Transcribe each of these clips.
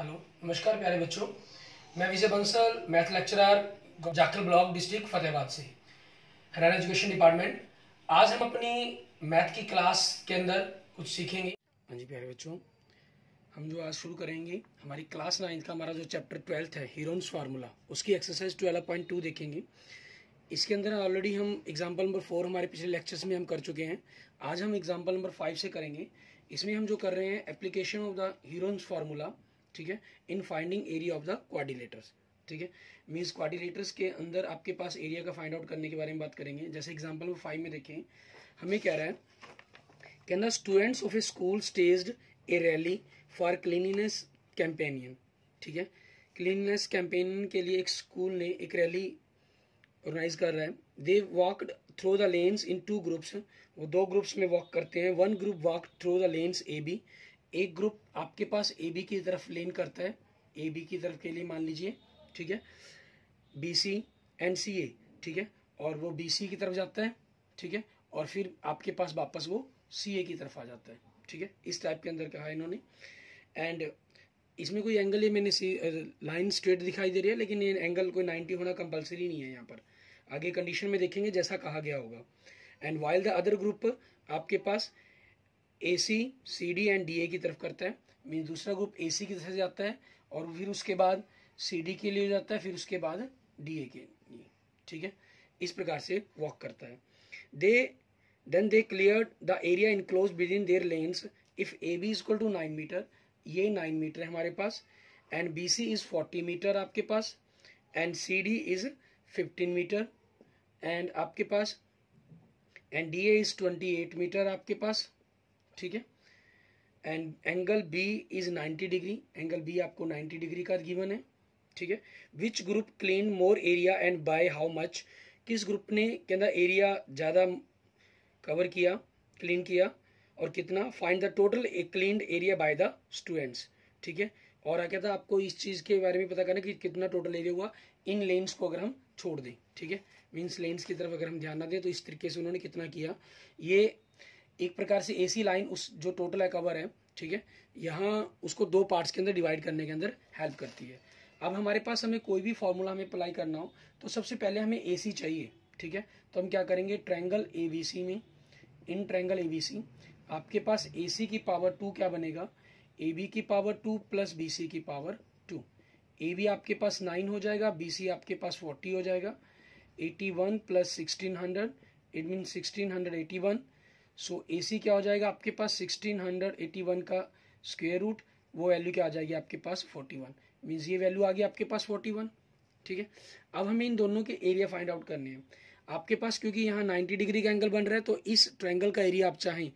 Hello नमस्कार प्यारे बच्चों मैं Vijay Bansal math lecturer Jakhal block district Fatehabad से हरियाणा एजुकेशन डिपार्टमेंट आज हम अपनी मैथ की क्लास के अंदर कुछ सीखेंगे हाँ जी प्यारे बच्चों हम जो आज शुरू करेंगे हमारी क्लास नाइन्थ का हमारा जो चैप्टर ट्वेल्थ है हीरोन्स फार्मूला उसकी एक्सरसाइज ट्वेल्व पॉइंट टू देखेंगे इसके अंदर ऑलरेडी हम एग्जाम्पल नंबर फोर हमारे पिछले लेक्चर्स में हम कर चुके हैं आज हम एग्जाम्पल नंबर फाइव से करेंगे इसमें हम जो कर रहे हैं application of the Heron's formula ठीक है in finding area of the quadrilaterals ठीक है मीन्स क्वाडिलेटर्स के अंदर आपके पास एरिया का फाइंड आउट करने के बारे में बात करेंगे जैसे एग्जाम्पल वो फाइव में देखें हमें क्या रहा है can the students of a school stage a rally for cleanliness campaign ठीक है क्लीननेस कैंपेनियन के लिए एक स्कूल ने एक रैली ऑर्गेनाइज कर रहा है they walked through the lanes in two groups वो दो ग्रुप्स में वॉक करते हैं one group walk through the lanes A B एक ग्रुप आपके पास ए बी की तरफ लेन करता है ए बी की तरफ के लिए मान लीजिए ठीक है बी सी एंड सी ए ठीक है और वो बी सी की तरफ जाता है ठीक है और फिर आपके पास वापस वो सी ए की तरफ आ जाता है ठीक है इस टाइप के अंदर कहा इन्होंने एंड इसमें कोई एंगल ये मैंने लाइन स्ट्रेट दिखाई दे रही है लेकिन ये एंगल कोई नाइन्टी होना कंपलसरी नहीं है यहाँ पर आगे कंडीशन में देखेंगे जैसा कहा गया होगा and while the other group आपके पास A C C D and D A की तरफ करता है मीन दूसरा ग्रुप ए सी की तरफ जाता है और फिर उसके बाद सी डी के लिए जाता है फिर उसके बाद डी ए के लिए ठीक है इस प्रकार से वॉक करता है they then they clear the area enclose within their lanes if A B equal to nine metre ये नाइन मीटर है हमारे पास and B C is forty metre आपके पास and C D is fifteen metre and आपके पास and D A is twenty eight metre आपके पास ठीक है and angle B is 90 degree angle B आपको 90 डिग्री का गिवन है ठीक है which group clean more area and by how much किस ग्रुप ने कहना एरिया ज़्यादा कवर किया क्लीन किया और कितना find the total clean area by the students ठीक है और आ क्या था आपको इस चीज़ के बारे में पता करना कि कितना टोटल एरिया हुआ इन लेन्स को अगर हम छोड़ दें ठीक है मीन्स लेन्स की तरफ अगर हम ध्यान ना दें तो इस तरीके से उन्होंने कितना किया ये एक प्रकार से एसी लाइन उस जो टोटल है कवर है ठीक है यहाँ उसको दो पार्ट्स के अंदर डिवाइड करने के अंदर हेल्प करती है अब हमारे पास हमें कोई भी फॉर्मूला हमें अप्लाई करना हो तो सबसे पहले हमें ए सी चाहिए ठीक है तो हम क्या करेंगे ट्रैंगल ए सी में इन ट्रैंगल ए बी सी आपके पास ए सी की पावर टू क्या बनेगा ए बी की power two plus B C की पावर टू ए बी आपके पास नाइन हो जाएगा बी सी आपके पास फोर्टी हो जाएगा eighty one plus sixteen hundred it mean sixteen hundred eighty one so A C क्या हो जाएगा आपके पास सिक्सटीन हंड्रेड एटी वन का स्क्वेयर रूट वो वैल्यू क्या आ जाएगी आपके पास फोर्टी वन मीन्स ये वैल्यू आ गई आपके पास फोर्टी वन ठीक है अब हमें इन दोनों के एरिया फाइंड आउट करने हैं आपके पास क्योंकि यहाँ नाइन्टी डिग्री का एंगल बन रहा है तो इस ट्रैंगल का एरिया आप चाहें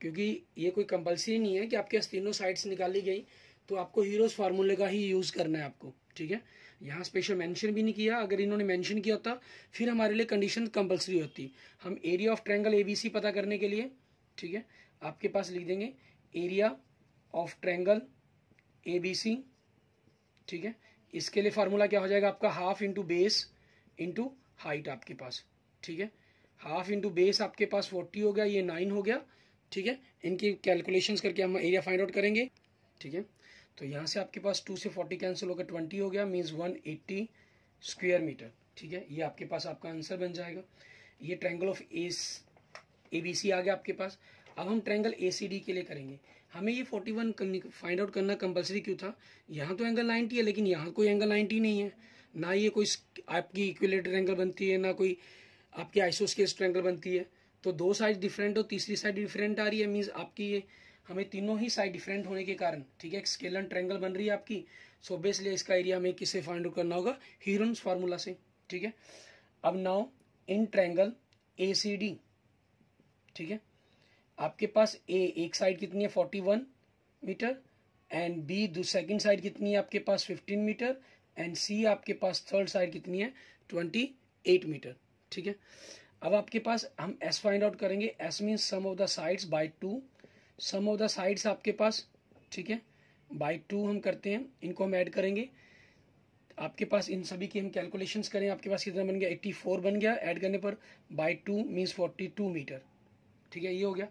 क्योंकि ये कोई कंपल्सरी नहीं है कि आपके तीनों साइड्स निकाली गई तो आपको हीरोज फार्मूले का ही यूज़ करना है आपको ठीक है यहाँ स्पेशल मेंशन भी नहीं किया अगर इन्होंने मेंशन किया होता फिर हमारे लिए कंडीशन कंपलसरी होती हम एरिया ऑफ ट्रैंगल एबीसी पता करने के लिए ठीक है आपके पास लिख देंगे एरिया ऑफ ट्रैंगल एबीसी ठीक है इसके लिए फार्मूला क्या हो जाएगा आपका half into base into height आपके पास ठीक है हाफ इंटू बेस आपके पास फोर्टी हो गया ये नाइन हो गया ठीक है इनकी कैलकुलेशंस करके हम एरिया फाइंड आउट करेंगे ठीक है तो यहाँ से आपके पास टू से फोर्टी कैंसिल होकर ट्वेंटी हो गया means one eighty square metre ठीक है ये आपके पास आपका आंसर बन जाएगा ये triangle of S A B C आ गया आपके पास अब हम ट्रैंगल ए सी डी के लिए करेंगे हमें ये फोर्टी वन फाइंड आउट करना कंपलसरी क्यों था यहाँ तो एंगल नाइन्टी है लेकिन यहाँ कोई एंगल नाइन्टी नहीं है ना ये कोई आपकी इक्विलेटर एंगल बनती है ना कोई आपकी आइसोस्केस ट्रैंगल बनती है तो दो साइड डिफरेंट और तीसरी साइड डिफरेंट आ रही है मीन्स आपकी ये हमें तीनों ही साइड डिफरेंट होने के कारण ठीक है स्केलन ट्रैंगल बन रही है आपकी सो बेसली इसका एरिया हमें किससे फाइंड आउट करना होगा हीरोन फार्मूला से ठीक है अब now in triangle A C D ठीक है आपके पास ए एक साइड कितनी है forty one metre and B second side कितनी है आपके पास फिफ्टीन मीटर एंड सी आपके पास थर्ड साइड कितनी है ट्वेंटी एट मीटर ठीक है अब आपके पास हम एस फाइंड आउट करेंगे S mean sum of the sides by two sum of the sides आपके पास ठीक है बाई टू हम करते हैं इनको हम ऐड करेंगे आपके पास इन सभी की हम कैलकुलेशन करें आपके पास कितना बन गया 84 बन गया ऐड करने पर by two means forty two metre ठीक है ये हो गया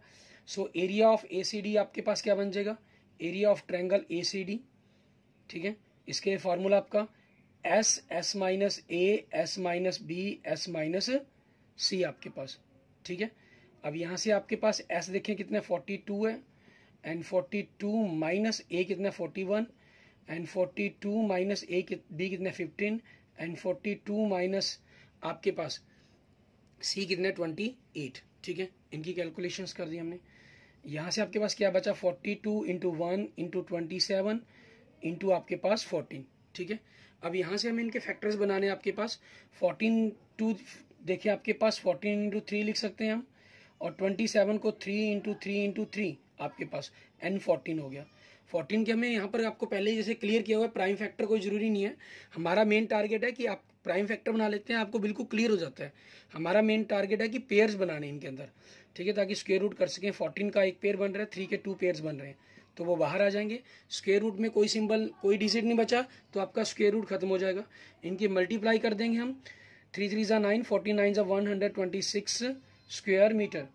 सो एरिया ऑफ ए आपके पास क्या बन जाएगा एरिया ऑफ ट्रैंगल ए ठीक है इसके फॉर्मूला आपका S S minus A S minus B S minus C आपके पास ठीक है अब यहाँ से आपके पास एस देखें कितने 42 है एंड 42 माइनस ए कितने 41 and two minus A B कितने 15 एंड 42 माइनस आपके पास सी कितने 28 ठीक है इनकी कैलकुलेशंस कर दी हमने यहाँ से आपके पास क्या बचा 42 two into one into twenty seven into आपके पास 14 ठीक है अब यहाँ से हमें इनके फैक्टर्स बनाने आपके पास 14 टू देखिए आपके पास 14 इंटू थ्री लिख सकते हैं हम और ट्वेंटी सेवन को three into three into three आपके पास एन फोर्टीन हो गया फोर्टीन के हमें यहाँ पर आपको पहले जैसे क्लियर किया हुआ प्राइम फैक्टर कोई ज़रूरी नहीं है हमारा मेन टारगेट है कि आप प्राइम फैक्टर बना लेते हैं आपको बिल्कुल क्लियर हो जाता है हमारा मेन टारगेट है कि पेयर्स बनाने इनके अंदर ठीक है ताकि स्क्वेयर रूट कर सकें फोर्टीन का एक पेयर बन रहा है थ्री के टू पेयर्स बन रहे हैं तो वो बाहर आ जाएंगे स्क्वेयर रूट में कोई सिंबल कोई डिजिट नहीं बचा तो आपका स्क्वेयर रूट खत्म हो जाएगा इनकी मल्टीप्लाई कर देंगे हम थ्री थ्री ज़ा नाइन फोर्टी नाइन ज़ा one hundred twenty six square metre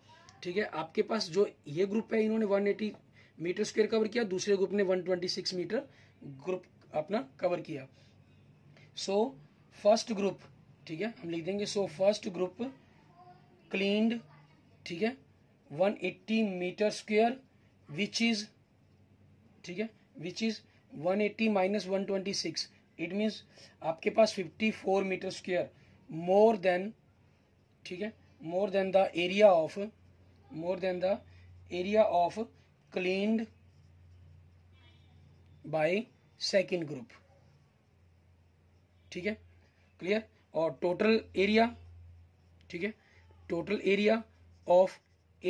ठीक है आपके पास जो ये ग्रुप है इन्होंने 180 मीटर स्क्वायर कवर किया दूसरे ग्रुप ने 126 मीटर ग्रुप अपना कवर किया सो फर्स्ट ग्रुप ठीक है हम लिख देंगे सो फर्स्ट ग्रुप क्लीनड ठीक है 180 मीटर स्क्वायर विच इज ठीक है which is 180 eighty minus one it means आपके पास 54 मीटर स्क्वायर मोर देन ठीक है more than the area of more than the area of cleaned by second group ठीक है क्लियर और टोटल एरिया ठीक है total area of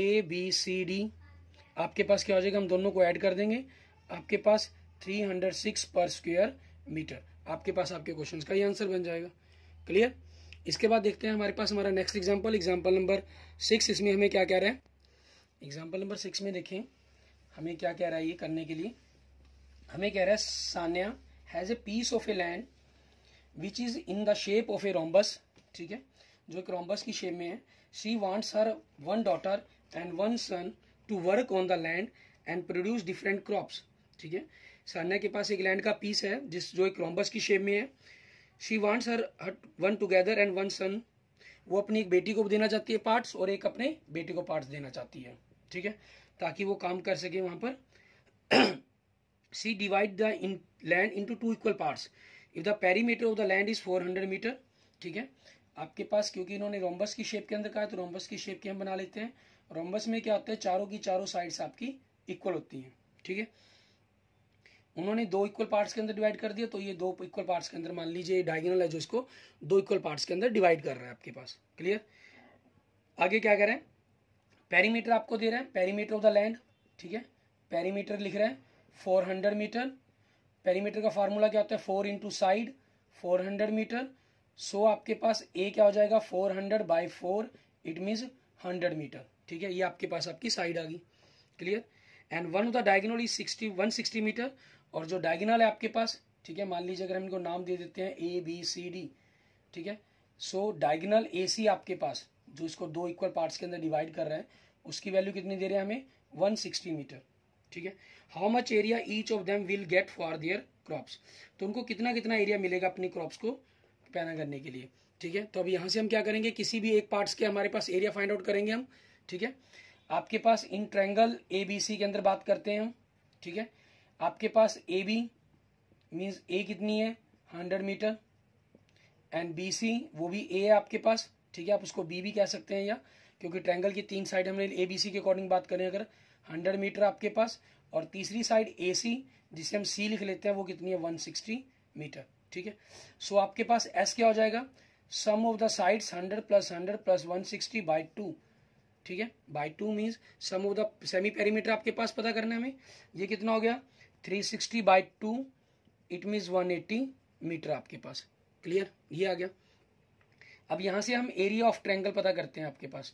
A B C D आपके पास क्या हो जाएगा हम दोनों को ऐड कर देंगे आपके पास 306 पर स्क्वायर मीटर आपके पास आपके क्वेश्चन का ही आंसर बन जाएगा क्लियर इसके बाद देखते हैं हमारे पास हमारा next example example number six इसमें हमें क्या कह रहा है एग्जाम्पल नंबर सिक्स में देखें हमें क्या कह रहा है ये करने के लिए हमें कह रहा है Sanya has a piece of a land which is in the shape of a rhombus ठीक है जो एक रोम्बस की शेप में है she wants her one daughter and one son to work on the land and produce different crops ठीक है सान्या के पास एक लैंड का पीस है जिस जो एक रोम्बस की शेप में है she wants her one together and one son वो अपनी एक बेटी को देना चाहती है पार्ट्स और एक अपने बेटे को पार्ट्स देना चाहती है ठीक है ताकि वो काम कर सके वहां पर she divide the in land into two equal parts if the perimeter of the land is 400 metre ठीक है आपके पास क्योंकि इन्होंने रोम्बस की शेप के अंदर कहा तो रोम्बस की शेप के हम बना लेते हैं रोम्बस में क्या होता है चारों की चारों साइड्स आपकी इक्वल होती हैं ठीक है उन्होंने दो इक्वल पार्ट्स के अंदर डिवाइड कर दिया तो ये दो इक्वल पार्ट्स के अंदर मान लीजिए डायगोनल है जो इसको दो इक्वल पार्ट्स के अंदर डिवाइड कर रहा है आपके पास क्लियर आगे क्या कह रहे हैं पैरीमीटर आपको दे रहे हैं पैरीमीटर ऑफ द लैंड ठीक है पैरीमीटर लिख रहे हैं फोर हंड्रेड मीटर पैरीमीटर का फार्मूला क्या होता है four into side four hundred metre so आपके पास ए क्या हो जाएगा four hundred by four it means hundred metre ठीक है ये आपके पास आपकी साइड आ गई clear and one of the diagonal is sixty one sixty metre और जो डायगनल है आपके पास ठीक है मान लीजिए अगर हम इनको नाम दे देते हैं ए बी सी डी ठीक है सो डायगनल ए सी आपके पास जो इसको दो इक्वल पार्ट्स के अंदर डिवाइड कर रहे हैं उसकी वैल्यू कितनी दे रहे हैं हमें सिक्सटी मीटर ठीक है how much area each of them will get for their crops तो उनको कितना कितना एरिया मिलेगा अपनी क्रॉप्स को पैदा करने के लिए ठीक है तो अब यहाँ से हम क्या करेंगे किसी भी एक पार्ट्स के हमारे पास एरिया फाइंड आउट करेंगे हम ठीक है आपके पास इन ट्रैंगल ए बी सी के अंदर बात करते हैं हम ठीक है आपके पास ए बी मीन्स ए कितनी है hundred metre and B C वो भी ए है आपके पास ठीक है आप उसको बी भी कह सकते हैं या क्योंकि ट्रैंगल की तीन साइड हमने ए बी सी के अकॉर्डिंग बात करें अगर हंड्रेड मीटर आपके पास और तीसरी साइड ए सी जिसे हम सी लिख लेते हैं वो कितनी है वन सिक्सटी मीटर ठीक है सो आपके पास एस क्या हो जाएगा sum of the sides hundred plus hundred plus one sixty by two ठीक है by two means sum of the semi perimeter आपके पास पता करना है हमें ये कितना हो गया three sixty by two it means one eighty metre आपके पास क्लियर ये आ गया अब यहां से हम एरिया ऑफ ट्रैंगल पता करते हैं आपके पास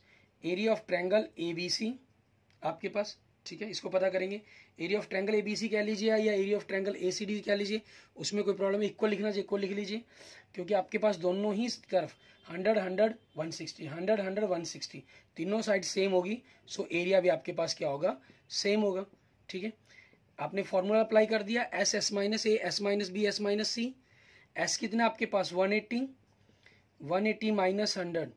एरिया ऑफ ट्रैंगल ए आपके पास ठीक है इसको पता करेंगे area of triangle A B कह लीजिए या एरिया ऑफ ट्रैंगल ए कह लीजिए उसमें कोई प्रॉब्लम है इक्वल लिखना चाहिए इक्वल लिख लीजिए क्योंकि आपके पास दोनों ही तरफ hundred hundred one sixty hundred hundred one sixty तीनों साइड सेम होगी सो एरिया भी आपके पास क्या होगा सेम होगा ठीक है आपने फॉर्मूला अप्लाई कर दिया S S minus A S minus B S minus C S कितना आपके पास one eighty one eighty minus hundred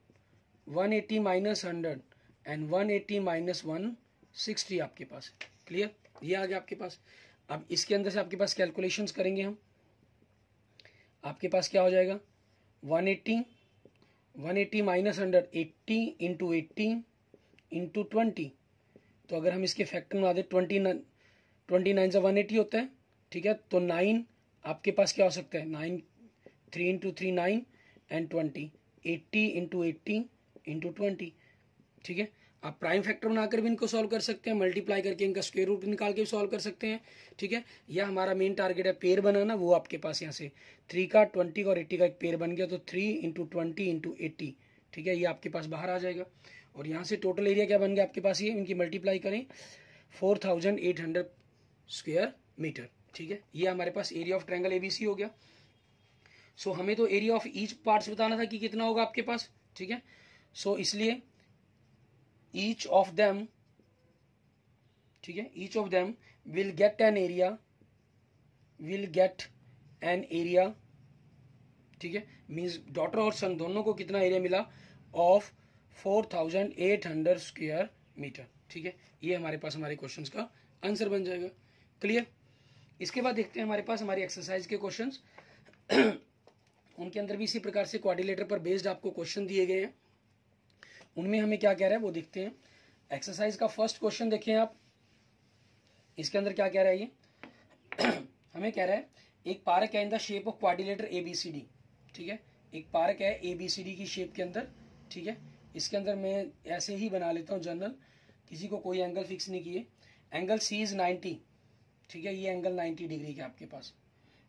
one eighty minus hundred and one eighty minus one sixty आपके पास क्लियर ये आ गया आपके पास अब इसके अंदर से आपके पास कैलकुलेशन करेंगे हम आपके पास क्या हो जाएगा one eighty one eighty minus hundred eighty into eighty into twenty तो अगर हम इसके फैक्टर आ दें ट्वेंटी ट्वेंटी नाइन से वन एटी होता है ठीक है तो नाइन आपके पास क्या हो सकता है nine three into three nine and twenty eighty into eighty into twenty ठीक है आप प्राइम फैक्टर बनाकर भी इनको सॉल्व कर सकते हैं मल्टीप्लाई करके इनका स्क्वेयर रूट निकाल के भी सॉल्व कर सकते हैं ठीक है यह हमारा मेन टारगेट है पेयर बनाना वो आपके पास यहाँ से थ्री का ट्वेंटी का और एट्टी का एक पेयर बन गया तो three into twenty into eighty ठीक है ये आपके पास बाहर आ जाएगा और यहाँ से टोटल एरिया क्या बन गया आपके पास ये इनकी मल्टीप्लाई करें four thousand eight hundred square metre ठीक है ये हमारे पास एरिया ऑफ ट्रायंगल एबीसी हो गया सो so, हमें तो एरिया ऑफ ईच पार्ट्स बताना था कि कितना होगा आपके पास ठीक है सो so, इसलिए ईच ऑफ देम ठीक है each of them will get an area will get an area ठीक है मीन्स डॉटर और सन दोनों को कितना एरिया मिला of four thousand eight hundred square metre ठीक है ये हमारे पास हमारे क्वेश्चन का आंसर बन जाएगा क्लियर इसके बाद देखते हैं हमारे पास हमारी एक्सरसाइज के क्वेश्चन उनके अंदर भी इसी प्रकार से क्वारिलेटर पर बेस्ड आपको क्वेश्चन दिए गए हैं उनमें हमें क्या कह रहा है वो देखते हैं एक्सरसाइज का फर्स्ट क्वेश्चन देखें आप इसके अंदर क्या कह रहा है ये हमें कह रहा है एक पार्क है in the shape of quadrilateral A B C D ठीक है एक पार्क है ए बी सी डी की शेप के अंदर ठीक है इसके अंदर मैं ऐसे ही बना लेता हूँ जनरल किसी को कोई एंगल फिक्स नहीं किए एंगल सी इज नाइन्टी ठीक है ये एंगल 90 डिग्री का आपके पास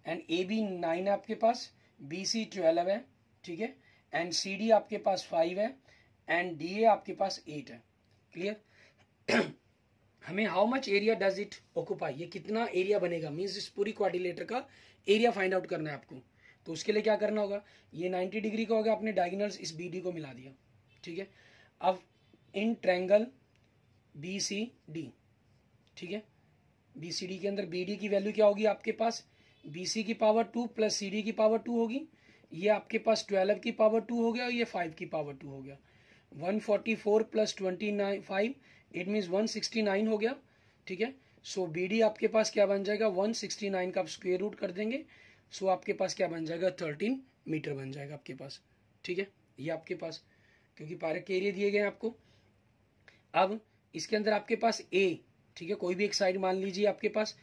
एंड ए बी नाइन आपके पास बी सी ट्वेल्व है ठीक है एंड सी डी आपके पास फाइव है एंड डी ए आपके पास एट है क्लियर हमें how much area does it occupy ये कितना एरिया बनेगा मीन्स इस पूरी क्वारिलेटर का एरिया फाइंड आउट करना है आपको तो उसके लिए क्या करना होगा ये 90 डिग्री का होगा आपने डायगनल्स इस बी डी को मिला दिया ठीक है अब in triangle B C D ठीक है बीसीडी के अंदर डी की वैल्यू क्या होगी आपके पास बीसी की पावर टू प्लस सी की पावर टू होगी ये आपके पास ट्वेल्व की पावर टू हो गया और ये फाइव की पावर टू हो गया one forty four plus twenty nine five it means one sixty nine हो गया ठीक है सो बी डी आपके पास क्या बन जाएगा वन सिक्सटी नाइन का आप स्क्वेयर रूट कर देंगे सो आपके पास क्या बन जाएगा थर्टीन मीटर बन जाएगा आपके पास ठीक है ये आपके पास क्योंकि पार्क के एरिया दिए गए आपको अब इसके अंदर आपके पास ए ठीक है कोई भी एक साइड मान लीजिए आपके पास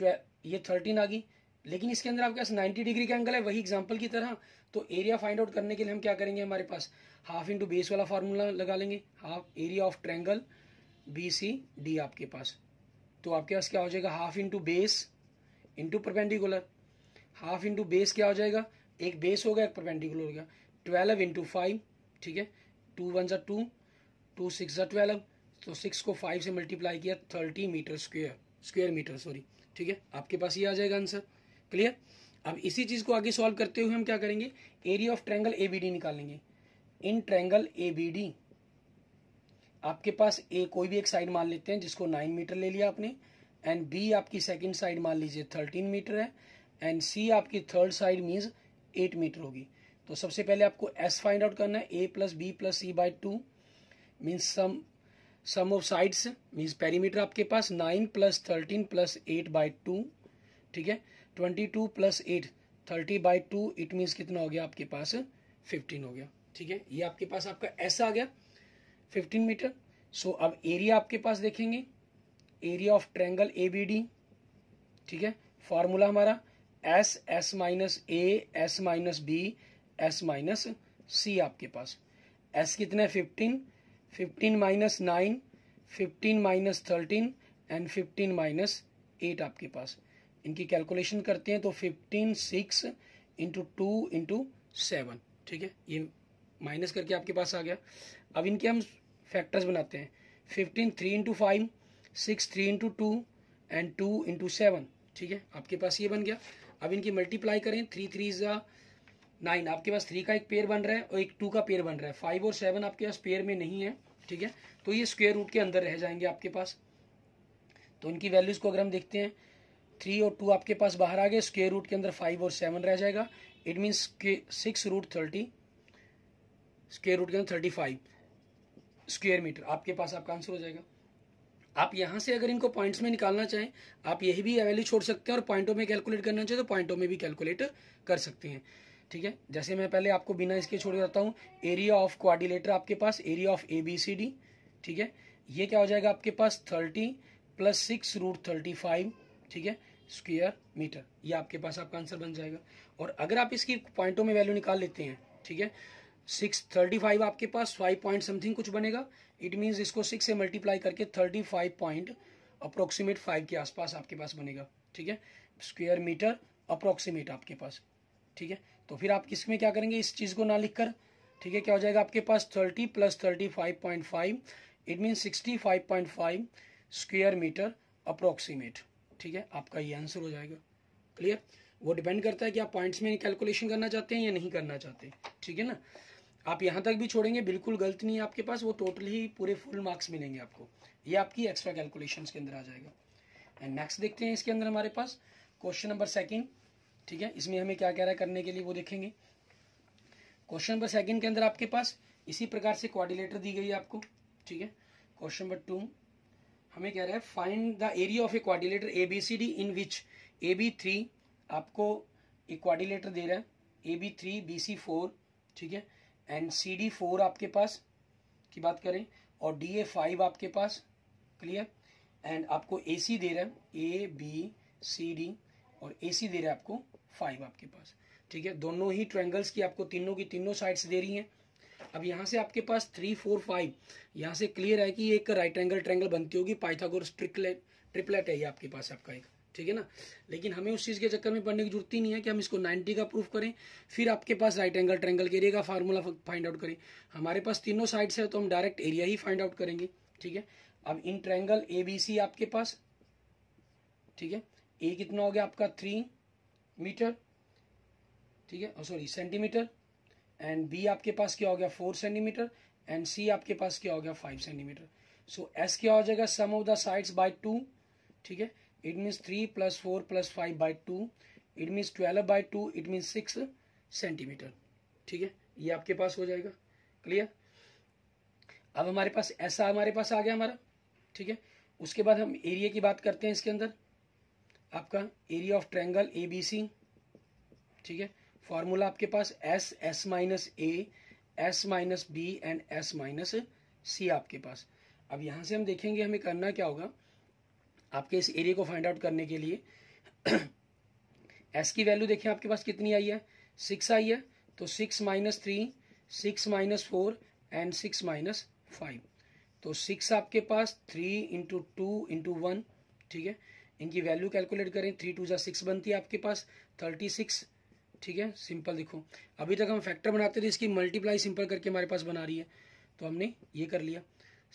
ये थर्टीन आ गई लेकिन इसके अंदर आपके पास नाइन्टी डिग्री का एंगल है वही एग्जाम्पल की तरह तो एरिया फाइंड आउट करने के लिए हम क्या करेंगे हमारे पास हाफ इंटू बेस वाला फार्मूला लगा लेंगे half area of triangle B C D आपके पास तो आपके पास क्या हो जाएगा half into base into perpendicular half into base क्या हो जाएगा एक बेस होगा एक परपेंडिकुलर हो गया ट्वेल्व इंटू फाइव ठीक है टू वन जो टू टू सिक्स जो ट्वेल्व तो सिक्स को फाइव से मल्टीप्लाई किया thirty metre square square metre sorry ठीक है आपके पास ये आ जाएगा आंसर क्लियर अब इसी चीज को आगे सॉल्व करते हुए हम क्या करेंगे एरिया ऑफ ट्रैंगल एबीडी निकालेंगे इन ट्रैंगल एबीडी आपके पास ए कोई भी एक साइड मान लेते हैं जिसको नाइन मीटर ले लिया आपने एंड बी आपकी सेकेंड साइड मान लीजिए थर्टीन मीटर है एंड सी आपकी third side means eight metre होगी तो सबसे पहले आपको एस फाइंड आउट करना है A plus B plus C by two means sum sum of sides means perimeter आपके पास nine plus thirteen plus eight by two ठीक है twenty two plus eight thirty by two it means कितना हो गया आपके पास फिफ्टीन हो गया ठीक है ये आपके पास आपका ऐसा आ गया फिफ्टीन मीटर सो अब एरिया आपके पास देखेंगे area of triangle A B D ठीक है फॉर्मूला हमारा S S minus A S minus B S minus C आपके पास एस कितना है fifteen fifteen minus nine fifteen minus thirteen and fifteen minus eight आपके पास इनकी कैलकुलेशन करते हैं तो fifteen six into two into seven ठीक है ये माइनस करके आपके पास आ गया अब इनके हम फैक्टर्स बनाते हैं fifteen three into five six three into two and two into seven ठीक है आपके पास ये बन गया अब इनकी मल्टीप्लाई करें थ्री थ्री ज़ा नाइन आपके पास थ्री का एक पेयर बन रहा है और एक टू का पेयर बन रहा है फाइव और सेवन आपके पास पेयर में नहीं है ठीक है तो ये स्क्वेयर रूट के अंदर रह जाएंगे आपके पास तो इनकी वैल्यूज़ को अगर हम देखते हैं थ्री और टू आपके पास बाहर आ गए स्क्वेयर रूट के अंदर फाइव और सेवन रह जाएगा it means six root thirty square root के अंदर थर्टी फाइव स्क्वेयर मीटर आपके पास आपका आंसर हो जाएगा आप यहां से अगर इनको पॉइंट्स में निकालना चाहें आप यही भी वैल्यू छोड़ सकते हैं और पॉइंटों में कैलकुलेट करना चाहें तो पॉइंटों में भी कैलकुलेट कर सकते हैं ठीक है जैसे मैं पहले आपको बिना इसके छोड़ देता हूँ एरिया ऑफ क्वाडिलेटर आपके पास area of A B C D ठीक है ये क्या हो जाएगा आपके पास thirty plus six root thirty five ठीक है स्क्वेयर मीटर ये आपके पास आपका आंसर बन जाएगा और अगर आप इसकी पॉइंटों में वैल्यू निकाल लेते हैं ठीक है सिक्स थर्टी फाइव आपके पास फाइव पॉइंट समथिंग कुछ बनेगा इट मीन्स इसको सिक्स से मल्टीप्लाई करके thirty five point approximate five के आसपास आपके पास बनेगा ठीक है स्क्वेयर मीटर अप्रोक्सीमेट आपके पास ठीक है तो फिर आप किस में क्या करेंगे इस चीज़ को ना लिखकर ठीक है क्या हो जाएगा आपके पास thirty plus thirty five point five it mean sixty five point five square metre approximate ठीक है आपका ये आंसर हो जाएगा क्लियर वो डिपेंड करता है कि आप पॉइंट्स में कैलकुलेशन करना चाहते हैं या नहीं करना चाहते ठीक है ना आप यहाँ तक भी छोड़ेंगे बिल्कुल गलत नहीं है आपके पास वो टोटल ही पूरे फुल मार्क्स मिलेंगे आपको ये आपकी एक्स्ट्रा कैलकुलेशंस के अंदर आ जाएगा एंड नेक्स्ट देखते हैं इसके अंदर हमारे पास क्वेश्चन नंबर सेकंड ठीक है इसमें हमें क्या कह रहा है करने के लिए वो देखेंगे क्वेश्चन नंबर सेकंड के अंदर आपके पास इसी प्रकार से क्वारिलेटर दी गई है आपको ठीक है क्वेश्चन नंबर टू हमें कह रहा है find the area of a quadrilateral A B C D in which A B three आपको एक क्वारिलेटर दे रहा है A B three B C four ठीक है एंड सी डी फोर आपके पास की बात करें और डी ए फाइव आपके पास क्लियर एंड आपको ए सी दे रहा है ए बी सी डी और ए सी दे रहा है आपको फाइव आपके पास ठीक है दोनों ही ट्रैंगल्स की आपको तीनों की तीनों साइड्स दे रही हैं अब यहाँ से आपके पास थ्री फोर फाइव यहाँ से क्लियर है कि एक राइट एंगल ट्रैंगल बनती होगी पाइथागोरस ट्रिपलेट ट्रिपलेट है ये आपके पास आपका एक ठीक है ना लेकिन हमें उस चीज़ के चक्कर में पढ़ने की जरूरत ही नहीं है कि हम इसको 90 का प्रूफ करें फिर आपके पास राइट एंगल ट्रैंगल के एरिया का फार्मूला फाइंड आउट करें हमारे पास तीनों साइड्स है तो हम डायरेक्ट एरिया ही फाइंड आउट करेंगे ठीक है अब इन ट्रैंगल ए बी सी आपके पास ठीक है ए कितना हो गया आपका थ्री मीटर ठीक है सॉरी सेंटीमीटर एंड बी आपके पास क्या हो गया फोर सेंटीमीटर एंड सी आपके पास क्या हो गया फाइव सेंटीमीटर सो एस क्या हो जाएगा sum of the sides by two ठीक है it means three plus four plus five by two it means twelve by two it means six centimetre ठीक है ये आपके पास हो जाएगा क्लियर अब हमारे पास ऐसा हमारे पास आ गया हमारा ठीक है उसके बाद हम एरिया की बात करते हैं इसके अंदर आपका area of triangle A B C ठीक है फॉर्मूला आपके पास S S minus A S minus B and S minus C आपके पास अब यहां से हम देखेंगे हमें करना क्या होगा आपके इस एरिया को फाइंड आउट करने के लिए एस की वैल्यू देखें आपके पास कितनी आई है सिक्स आई है तो six minus three six minus four and six minus five तो सिक्स आपके पास three into two into one ठीक है इनकी वैल्यू कैलकुलेट करें थ्री टू जो सिक्स बनती है आपके पास थर्टी सिक्स ठीक है सिंपल देखो अभी तक हम फैक्टर बनाते थे इसकी मल्टीप्लाई सिंपल करके हमारे पास बना रही है तो हमने ये कर लिया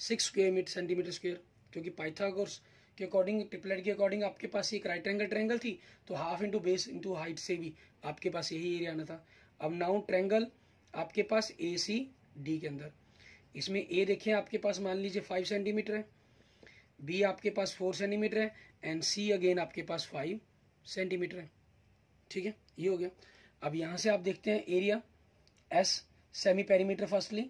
six square metre centimetre square क्योंकि पाइथागोर्स के अकॉर्डिंग ट्रिपलेट के अकॉर्डिंग आपके पास एक राइट एंगल ट्रैंगल थी तो half into base into height से भी आपके पास यही एरिया आना था अब नाउ ट्रैंगल आपके पास ए सी डी के अंदर इसमें ए देखें आपके पास मान लीजिए फाइव सेंटीमीटर है बी आपके पास फोर सेंटीमीटर है एंड सी अगेन आपके पास फाइव सेंटीमीटर है ठीक है ये हो गया अब यहाँ से आप देखते हैं area S semi perimeter firstly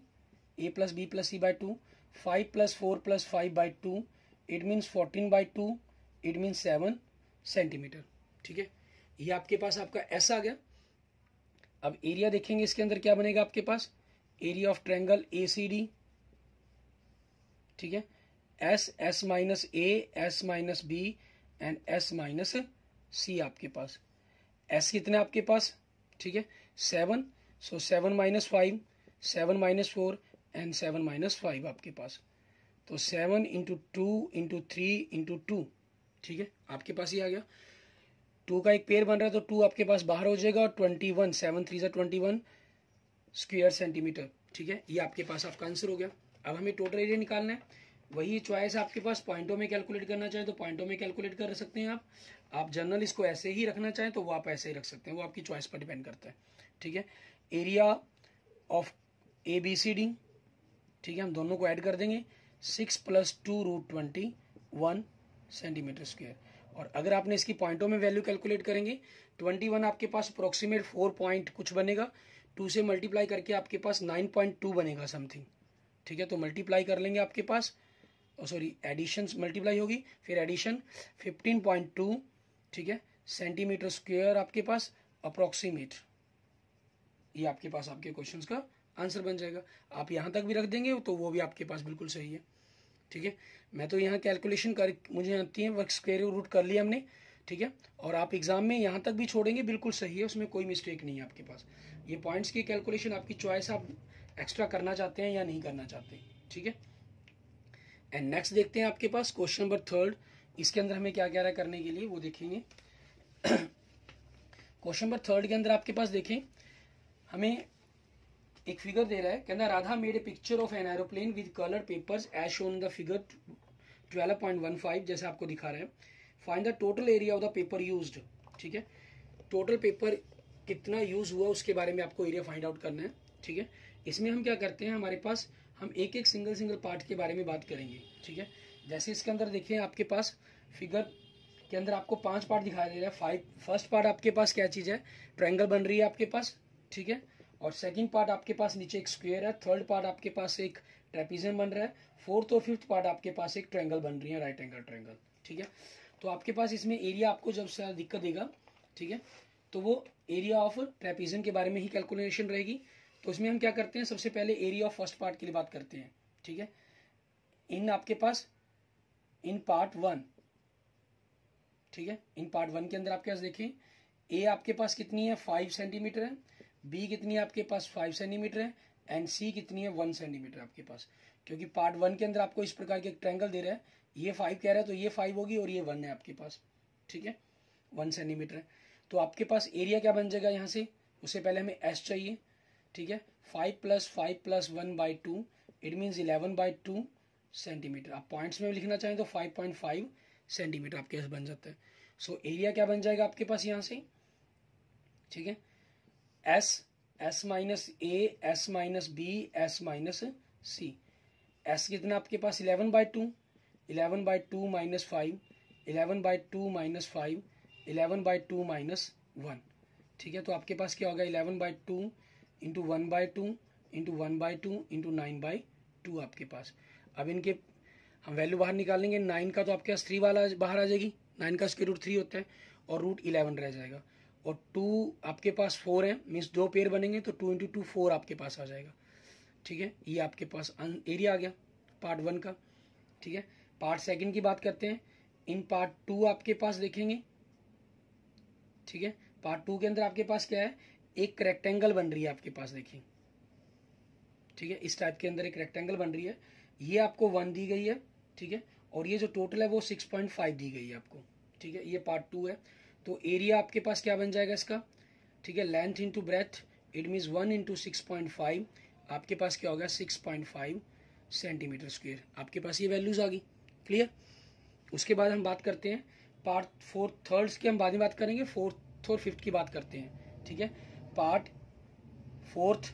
A plus B plus C by two five plus four plus five by two it means fourteen by two it means seven centimetre ठीक है ये आपके पास आपका एस आ गया अब एरिया देखेंगे इसके अंदर क्या बनेगा आपके पास area of triangle A C D ठीक है S S minus A S minus B and S minus C आपके पास एस कितने आपके पास ठीक है seven so seven minus five seven minus four and seven minus five आपके पास तो seven into two into three into two ठीक है आपके पास ही आ गया टू का एक पेयर बन रहा है तो टू आपके पास बाहर हो जाएगा और ट्वेंटी वन सेवन थ्री सा ट्वेंटी वन स्क्वेयर सेंटीमीटर ठीक है ये आपके पास आपका आंसर हो गया अब हमें टोटल एरिया निकालना है वही चॉइस आपके पास पॉइंटों में कैलकुलेट करना चाहें तो पॉइंटों में कैलकुलेट कर सकते हैं आप आप जनरल इसको ऐसे ही रखना चाहें तो वो आप ऐसे ही रख सकते हैं वो आपकी चॉइस पर डिपेंड करता है ठीक है area of A B C D ठीक है हम दोनों को ऐड कर देंगे six plus two root twenty one centimetre square और अगर आपने इसकी पॉइंटों में वैल्यू कैलकुलेट करेंगे ट्वेंटी वन आपके पास अप्रोक्सीमेट फोर पॉइंट कुछ बनेगा टू से मल्टीप्लाई करके आपके पास नाइन पॉइंट टू बनेगा समथिंग ठीक है तो मल्टीप्लाई कर लेंगे आपके पास सॉरी एडिशन मल्टीप्लाई होगी फिर एडिशन 15.2 ठीक है सेंटीमीटर स्क्वायर आपके पास अप्रोक्सीमेट ये आपके पास आपके क्वेश्चंस का आंसर बन जाएगा आप यहाँ तक भी रख देंगे तो वो भी आपके पास बिल्कुल सही है ठीक है मैं तो यहाँ कैलकुलेशन कर मुझे आती है वर्क स्क्वेयर रूट कर लिया हमने ठीक है और आप एग्जाम में यहाँ तक भी छोड़ेंगे बिल्कुल सही है उसमें कोई मिस्टेक नहीं है आपके पास ये पॉइंट्स की कैलकुलेशन आपकी चॉइस आप एक्स्ट्रा करना चाहते हैं या नहीं करना चाहते ठीक है एंड नेक्स्ट देखते हैं आपके पास क्वेश्चन नंबर थर्ड इसके अंदर हमें क्या क्या करने के लिए वो देखेंगे क्वेश्चन नंबर थर्ड के अंदर आपके पास देखें हमें एक फिगर दे रहा है कहना Radha made a picture of an aeroplane with colour papers as shown the figure 12.15 जैसे आपको दिखा रहे हैं find the total area of the paper use ठीक है टोटल पेपर कितना यूज हुआ उसके बारे में आपको एरिया फाइंड आउट करना है ठीक है इसमें हम क्या करते हैं हमारे पास हम एक एक सिंगल सिंगल पार्ट के बारे में बात करेंगे ठीक है जैसे इसके अंदर देखिए आपके पास फिगर के अंदर आपको पांच पार्ट दिखाई दे रहा है फाइव फर्स्ट पार्ट आपके पास क्या चीज़ है ट्रायंगल बन रही है आपके पास ठीक है और सेकंड पार्ट आपके पास नीचे एक स्क्वायर है थर्ड पार्ट आपके पास एक ट्रेपिजम बन रहा है फोर्थ और फिफ्थ पार्ट आपके पास एक ट्रायंगल बन रही है राइट एंगल ट्रायंगल ठीक है तो आपके पास इसमें एरिया आपको जब से दिक्कत देगा ठीक है तो वो एरिया ऑफ ट्रेपिजम के बारे में ही कैलकुलेशन रहेगी तो उसमें हम क्या करते हैं सबसे पहले एरिया ऑफ फर्स्ट पार्ट के लिए बात करते हैं ठीक है इन आपके पास इन पार्ट वन ठीक है इन पार्ट वन के अंदर आपके पास देखें ए आपके पास कितनी है फाइव सेंटीमीटर है बी कितनी है आपके पास फाइव सेंटीमीटर है एंड सी कितनी है वन सेंटीमीटर आपके पास क्योंकि पार्ट वन के अंदर आपको इस प्रकार के एक ट्रैंगल दे रहा है ये फाइव कह रहा है तो ये फाइव होगी और ये वन है आपके पास ठीक है वन सेंटीमीटर है तो आपके पास एरिया क्या बन जाएगा यहाँ से उससे पहले हमें एस चाहिए ठीक है five plus five plus one by two it means eleven by two centimetre आप पॉइंट्स में लिखना चाहें तो फाइव पॉइंट फाइव सेंटीमीटर आपके पास बन जाता है सो so, एरिया क्या बन जाएगा आपके पास यहाँ से ठीक है S S minus A S minus B S minus C S कितना आपके पास eleven by two eleven by two minus five eleven by two minus five eleven by two minus one ठीक है तो आपके पास क्या होगा eleven by two into one by two into one by two into nine by two आपके पास अब इनके हम वैल्यू बाहर निकालेंगे नाइन का तो आपके पास थ्री वाला बाहर आ जाएगी नाइन का स्केयर रूट थ्री होता है और रूट इलेवन रह जाएगा और टू आपके पास फोर है मीन्स दो पेयर बनेंगे तो टू इंटू टू फोर आपके पास आ जाएगा ठीक है ये आपके पास एरिया आ गया पार्ट वन का ठीक है पार्ट सेकेंड की बात करते हैं इन पार्ट टू आपके पास देखेंगे ठीक है पार्ट टू के अंदर आपके पास क्या है एक रेक्टेंगल बन रही है आपके पास देखिए ठीक है इस टाइप के अंदर एक रेक्टेंगल बन रही है ये आपको वन दी गई है ठीक है और ये जो टोटल है वो सिक्स पॉइंट फाइव दी गई है आपको ठीक है ये पार्ट टू है तो एरिया आपके पास क्या बन जाएगा इसका ठीक है length into breadth it means one into six point five आपके पास क्या होगा six point five centimetre square आपके पास ये वैल्यूज आ गई क्लियर उसके बाद हम बात करते हैं पार्ट फोर्थ थर्ड्स की हम बाद में बात करेंगे फोर्थ और फिफ्थ की बात करते हैं ठीक है पार्ट फोर्थ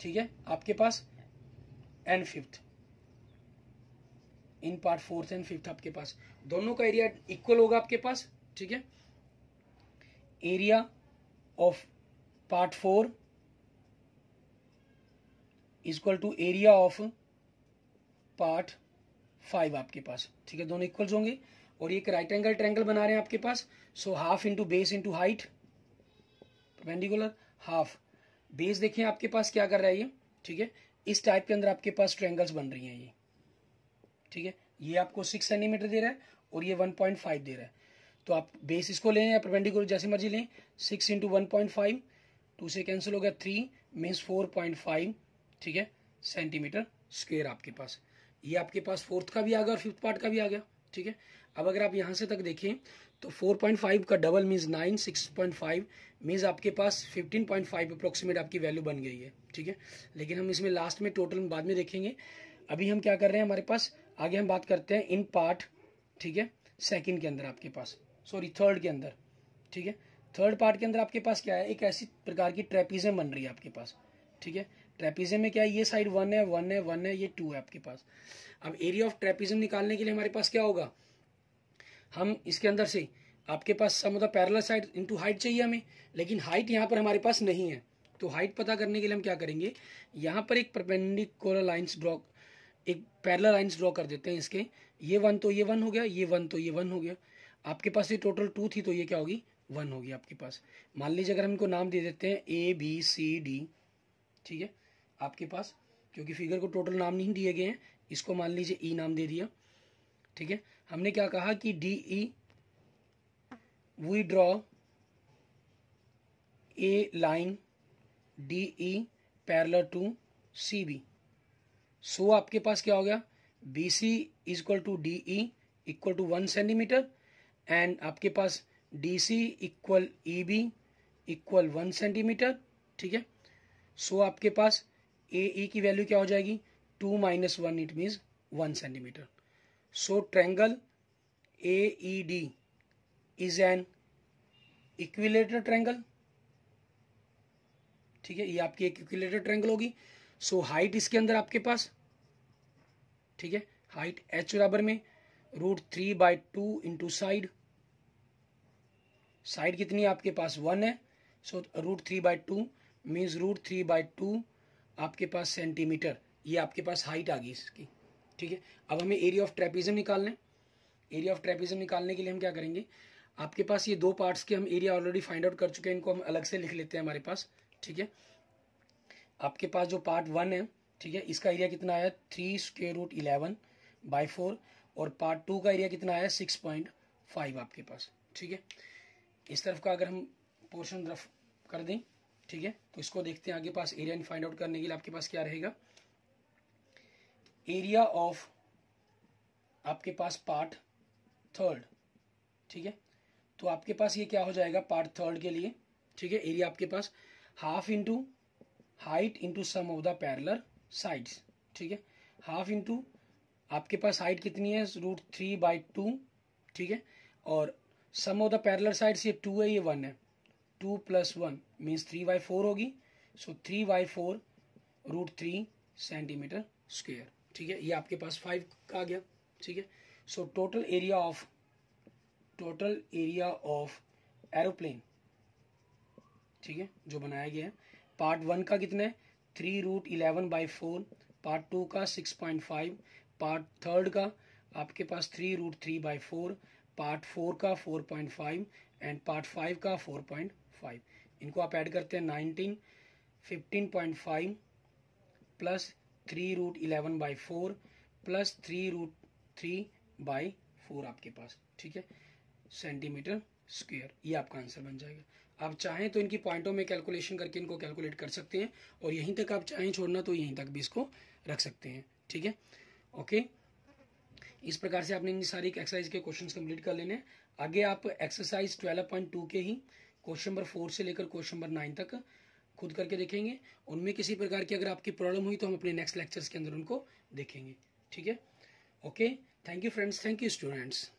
ठीक है आपके पास and fifth in part fourth and fifth आपके पास दोनों का एरिया इक्वल होगा आपके पास ठीक है area of part four equal to area of part five आपके पास ठीक है दोनों इक्वल्स होंगे और ये एक राइट एंगल ट्रैंगल बना रहे हैं आपके पास so half into base into height perpendicular half base देखें आपके पास क्या कर रहा है ये ठीक है इस टाइप के अंदर आपके पास ट्रेंगल्स बन रही हैं ये ठीक है ये आपको सिक्स सेंटीमीटर दे रहा है और ये वन पॉइंट फाइव दे रहा है तो आप बेस इसको लें या प्रवेंडिकुलर जैसी मर्जी लें six into one point five two से कैंसिल हो गया three means four point five ठीक है सेंटीमीटर स्क्वेयर आपके पास ये आपके पास फोर्थ का भी आ गया और फिफ्थ पार्ट का भी आ गया ठीक है अब अगर आप यहाँ से तक देखें तो 4.5 का डबल मीन्स 9 6.5 मीन्स आपके पास 15.5 अप्रोक्सीमेट आपकी वैल्यू बन गई है ठीक है लेकिन हम इसमें लास्ट में टोटल बाद में देखेंगे अभी हम क्या कर रहे हैं हमारे पास आगे हम बात करते हैं इन पार्ट ठीक है सेकेंड के अंदर आपके पास सॉरी थर्ड के अंदर ठीक है थर्ड पार्ट के अंदर आपके पास क्या है एक ऐसी प्रकार की ट्रेपिज्म बन रही है आपके पास ठीक है ट्रेपिज्म में क्या है ये साइड वन है वन है वन है ये टू है आपके पास अब एरिया ऑफ ट्रेपीजम निकालने के लिए हमारे पास क्या होगा हम इसके अंदर से आपके पास sum parallel side into height चाहिए हमें लेकिन हाइट यहाँ पर हमारे पास नहीं है तो हाइट पता करने के लिए हम क्या करेंगे यहाँ पर एक परपेंडिकुलर लाइन्स ड्रॉ एक पैरल लाइन्स ड्रॉ कर देते हैं इसके ये वन तो ये वन हो गया ये वन तो ये वन हो गया आपके पास ये टोटल टू थी तो ये क्या होगी वन होगी आपके पास मान लीजिए अगर हम इनको नाम दे देते हैं ए बी सी डी ठीक है आपके पास क्योंकि फिगर को टोटल नाम नहीं दिए गए हैं इसको मान लीजिए ई e नाम दे दिया ठीक है हमने क्या कहा कि D E V draw a line D E parallel to C B so आपके पास क्या हो गया B C is equal to D E equal to one centimetre and आपके पास D C equal E B equal one centimetre ठीक है सो आपके पास ए ई e की वैल्यू क्या हो जाएगी two minus one it means one centimetre So triangle AED is an equilateral triangle. ठीक है ये आपकी एक इक्विलेटर ट्रेंगल होगी सो हाइट इसके अंदर आपके पास ठीक है हाइट एच बराबर में root three by two into side side कितनी आपके पास वन है so root three by two means root three by two आपके पास सेंटीमीटर ये आपके पास हाइट आ गई इसकी ठीक है अब हमें एरिया ऑफ ट्रेपिज्म निकालना है एरिया ऑफ ट्रेपिज्म निकालने के लिए हम क्या करेंगे आपके पास ये दो पार्ट्स के हम एरिया ऑलरेडी फाइंड आउट कर चुके हैं इनको हम अलग से लिख लेते हैं हमारे पास ठीक है आपके पास जो पार्ट वन है ठीक है इसका एरिया कितना आया three square root eleven by four और पार्ट टू का एरिया कितना आया सिक्स पॉइंट फाइव आपके पास ठीक है इस तरफ का अगर हम पोर्शन रफ कर दें ठीक है तो इसको देखते हैं आगे पास एरिया फाइंड आउट करने के लिए आपके पास क्या रहेगा एरिया ऑफ आपके पास पार्ट थर्ड ठीक है तो आपके पास ये क्या हो जाएगा पार्ट थर्ड के लिए ठीक है एरिया आपके पास half into height into sum of the parallel sides ठीक है हाफ इंटू आपके पास हाइट कितनी है रूट थ्री बाई टू ठीक है और sum of the parallel sides ये टू है ये वन है two plus one means three by four होगी so three by four root three centimetre square ठीक है ये आपके पास फाइव आ गया ठीक है so total area of total area of aeroplane ठीक है जो बनाया गया है पार्ट वन का कितना है three root eleven by four part two का six point five part third का आपके पास three root three by four part four का four point five and part five का फोर पॉइंट फाइव इनको आप ऐड करते हैं nineteen fifteen point five plus three root eleven by four plus three root three by four आपके पास ठीक है सेंटीमीटर स्क्वेयर ये आपका आंसर बन जाएगा आप चाहें तो इनकी पॉइंटों में कैलकुलेशन करके इनको कैलकुलेट कर सकते हैं और यहीं तक आप चाहें छोड़ना तो यहीं तक भी इसको रख सकते हैं ठीक है ओके इस प्रकार से आपने इन सारी एक्सरसाइज के क्वेश्चंस कंप्लीट कर लेने आगे आप एक्सरसाइज 12.2 के ही क्वेश्चन नंबर फोर से लेकर क्वेश्चन नंबर नाइन तक खुद करके देखेंगे उनमें किसी प्रकार की अगर आपकी प्रॉब्लम हुई तो हम अपने नेक्स्ट लेक्चर्स के अंदर उनको देखेंगे ठीक है okay thank you friends thank you students